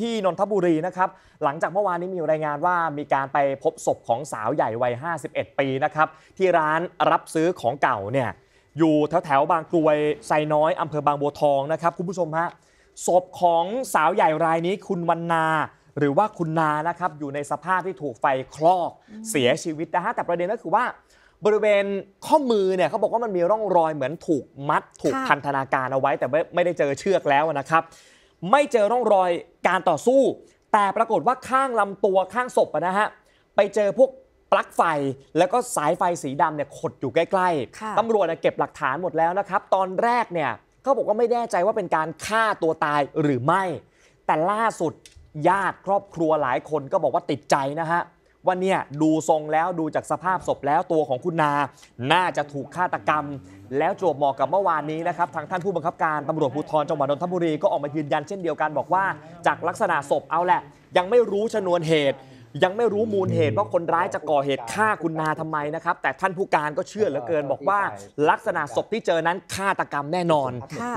ที่นนทบุรีนะครับ หลังจากเมื่อวานนี้มีรายงานว่ามีการไปพบศพของสาวใหญ่วัย 51 ปีนะครับที่ร้านรับซื้อของเก่าเนี่ยอยู่แถวแถวบางกรวยไซน้อยอำเภอบางบัวทองนะครับ คุณผู้ชมฮะศพของสาวใหญ่รายนี้คุณวันนาหรือว่าคุณนานะครับอยู่ในสภาพที่ถูกไฟคลอกเสียชีวิตนะฮะแต่ประเด็นก็คือว่าบริเวณข้อมือเนี่ยเขาบอกว่ามันมีร่องรอยเหมือนถูกมัดถูกพันธนาการเอาไว้ แต่ไม่ได้เจอเชือกแล้วนะครับไม่เจอร่องรอยการต่อสู้ แต่ปรากฏว่าข้างลำตัวข้างศพนะฮะไปเจอพวกปลั๊กไฟแล้วก็สายไฟสีดำเนี่ยขดอยู่ใกล้ๆตำรวจเก็บหลักฐานหมดแล้วนะครับ ตอนแรกเนี่ยเขาบอกว่าไม่แน่ใจว่าเป็นการฆ่าตัวตายหรือไม่ แต่ล่าสุดญาติครอบครัวหลายคนก็บอกว่าติดใจนะฮะว่าเนี่ยดูทรงแล้วดูจากสภาพศพแล้วตัวของคุณนา น่าจะถูกฆาตกรรม แล้วจวบเหมาะกับเมื่อวานนี้นะครับทางท่านผู้บังคับการตำรวจภูธรจังหวัดนนทบุรี ก็ออกมายืนยันเช่นเดียวกันบอกว่า จากลักษณะศพเอาแหละ ยังไม่รู้ชนวนเหตุยังไม่รู้มูลเหตุว่าคนร้ายจะก่อเหตุฆ่าคุณนาทำไมนะครับ แต่ท่านผู้การก็เชื่อเหลือเกิน บอกว่าลักษณะศพที่เจอนั้นฆาตกรรมแน่นอน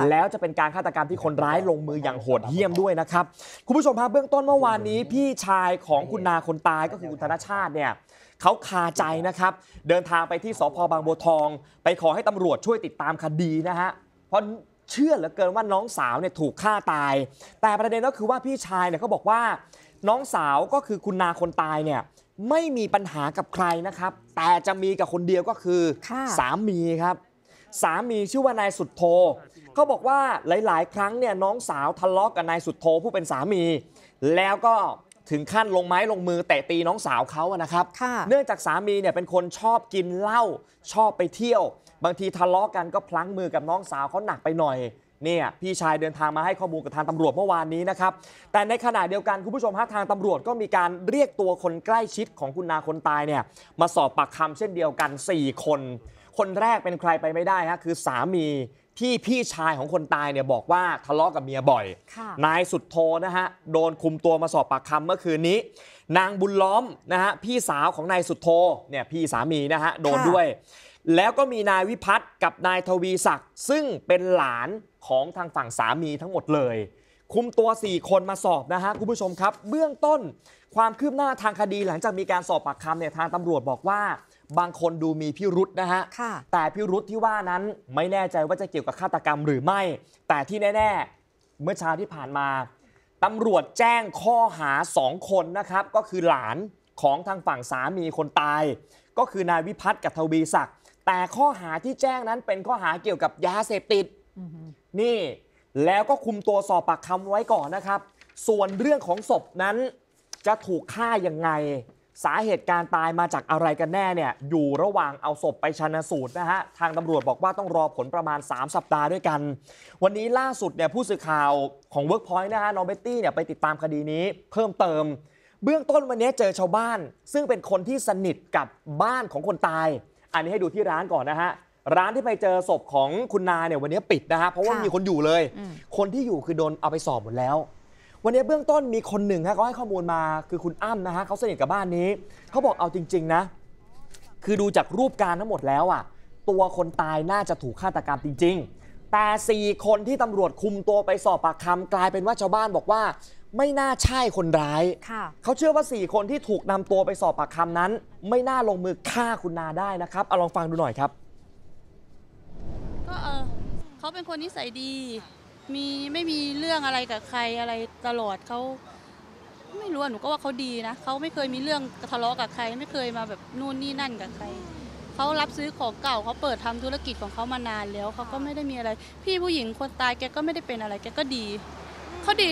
แล้วจะเป็นการฆาตกรรมที่คนร้ายลงมืออย่างโหดเหี้ยมด้วยนะครับ คุณผู้ชมครับเบื้องต้นเมื่อวานนี้พี่ชายของคุณนาคนตายก็คือคุณธนชาติเนี่ยเขาคาใจนะครับ เดินทางไปที่สพบางบัวทอง ไปขอให้ตำรวจช่วยติดตามคดีนะฮะเพราะเชื่อเหลือเกินว่าน้องสาวเนี่ยถูกฆ่าตาย แต่ประเด็นก็คือว่าพี่ชายเนี่ยเขาบอกว่าน้องสาวก็คือคุณนาคนตายเนี่ยไม่มีปัญหากับใครนะครับแต่จะมีกับคนเดียวก็คือสามีครับสามีชื่อว่านายสุดโทเขาบอกว่าหลายๆ ครั้งเนี่ยน้องสาวทะเลาะกกับนายสุดโทผู้เป็นสามี แล้วก็ถึงขั้นลงไม้ลงมือแตะตีน้องสาวเขาอะนะครับเนื่องจากสามีเนี่ยเป็นคนชอบกินเหล้าชอบไปเที่ยว บางทีทะเลาะกกันก็พลั้งมือกับน้องสาวเขาหนักไปหน่อยเนี่ยพี่ชายเดินทางมาให้ข้อมูลกับทางตำรวจเมื่อวานนี้นะครับ แต่ในขณะเดียวกัน คุณผู้ชมฮะทางตำรวจก็มีการเรียกตัวคนใกล้ชิดของคุณนาคนตายเนี่ยมาสอบปากคำเช่นเดียวกัน 4 คน คนแรกเป็นใครไปไม่ได้ฮะคือสามีที่พี่ชายของคนตายเนี่ยบอกว่าทะเลาะกับเมียบ่อย นายสุดโทนะฮะโดนคุมตัวมาสอบปากคำเมื่อคืนนี้ นางบุญล้อมนะฮะพี่สาวของนายสุดโทเนี่ยพี่สามีนะฮะโดนด้วย แล้วก็มีนายวิพัฒน์กับนายทวีศักดิ์ซึ่งเป็นหลานของทางฝั่งสามีทั้งหมดเลย คุมตัว 4 คนมาสอบนะฮะคุณผู้ชมครับ เบื้องต้นความคืบหน้าทางคดีหลังจากมีการสอบปากคำเนี่ยทางตำรวจบอกว่าบางคนดูมีพิรุษนะฮะ แต่พิรุษที่ว่านั้นไม่แน่ใจว่าจะเกี่ยวกับฆาตกรรมหรือไม่ แต่ที่แน่ ๆ เมื่อเช้าที่ผ่านมา ตำรวจแจ้งข้อหาสองคนนะครับ ก็คือหลานของทางฝั่งสามีคนตาย ก็คือนายวิพัฒน์กับทวีศักดิ์แต่ข้อหาที่แจ้งนั้นเป็นข้อหาเกี่ยวกับยาเสพติดนี่ แล้วก็คุมตัวสอบปากคำไว้ก่อนนะครับ ส่วนเรื่องของศพนั้นจะถูกฆ่ายังไงสาเหตุการตายมาจากอะไรกันแน่เนี่ยอยู่ระหว่างเอาศพไปชนะสูตรนะฮะ ทางตำรวจบอกว่าต้องรอผลประมาณ 3 สัปดาห์ด้วยกัน วันนี้ล่าสุดเนี่ยผู้สื่อข่าวของ Workpoint นะฮะน้องเบตตี้เนี่ยไปติดตามคดีนี้เพิ่มเติมเบื้องต้นวันนี้เจอชาวบ้าน ซึ่งเป็นคนที่สนิทกับบ้านของคนตาย อันนี้ให้ดูที่ร้านก่อนนะฮะ ร้านที่ไปเจอศพของคุณนาเนี่ยวันนี้ปิดนะฮะเพราะว่ามีคนอยู่เลย คนที่อยู่คือโดนเอาไปสอบหมดแล้ววันนี้เบื้องต้นมีคนหนึ่งฮะเขาให้ข้อมูลมาคือคุณ อ้ำนะฮะเขาสนิทกับบ้านนี้ เขาบอกเอาจริงๆนะ คือดูจากรูปการทั้งหมดแล้วอ่ะ ตัวคนตายน่าจะถูกฆาตกรรมจริง ๆ แต่ 4 คนที่ตำรวจคุมตัวไปสอบปากคำกลายเป็นว่าชาวบ้านบอกว่า ไม่น่าใช่คนร้ายเขาเชื่อว่า 4 คนที่ถูกนำตัวไปสอบปากคำนั้น ไม่น่าลงมือฆ่าคุณนาได้นะครับเอาลองฟังดูหน่อยครับก็เออเขาเป็นคนนิสัยดีมีไม่มีเรื่องอะไรกับใครอะไรตลอดเขาไม่รู้หนูก็ว่าเขาดีนะเขาไม่เคยมีเรื่องทะเลาะกับใคร ไม่เคยมาแบบนู่นนี่นั่นกับใครเขารับซื้อของเก่าเขาเปิดทำธุรกิจของเขามานานแล้วเขาก็ไม่ได้มีอะไร พี่ผู้หญิงคนตายแกก็ไม่ได้เป็นอะไรแกก็ดีเขาดี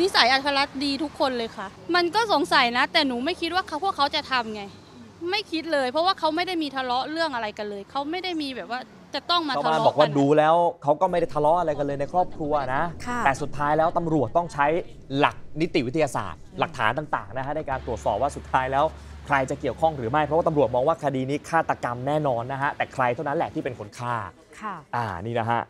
นิสัยอัครัตดีทุกคนเลยค่ะ มันก็สงสัยนะ แต่หนูไม่คิดว่าเขาพวกเขาจะทำไง ไม่คิดเลย เพราะว่าเขาไม่ได้มีทะเลาะเรื่องอะไรกันเลยเขาไม่ได้มีแบบว่าจะต้องมาทะเลาะเัาบอกว่าดูแล้วเขาก็ไม่ได้ทะเลาะอะไรกันเลยในครอบครัวนะ แต่สุดท้ายแล้วตำรวจต้องใช้หลักนิติวิทยาศาสตร์ หลักฐานต่าง ๆนะฮะในการตรวจสอบว่าสุดท้ายแล้วใครจะเกี่ยวข้องหรือไม่ เพราะว่าตำรวจมองว่าคดีนี้ฆาตกรรมแน่นอนนะฮะแต่ใครเท่านั้นแหละที่เป็นคนฆ่าค่ะอ่านี่นะฮะ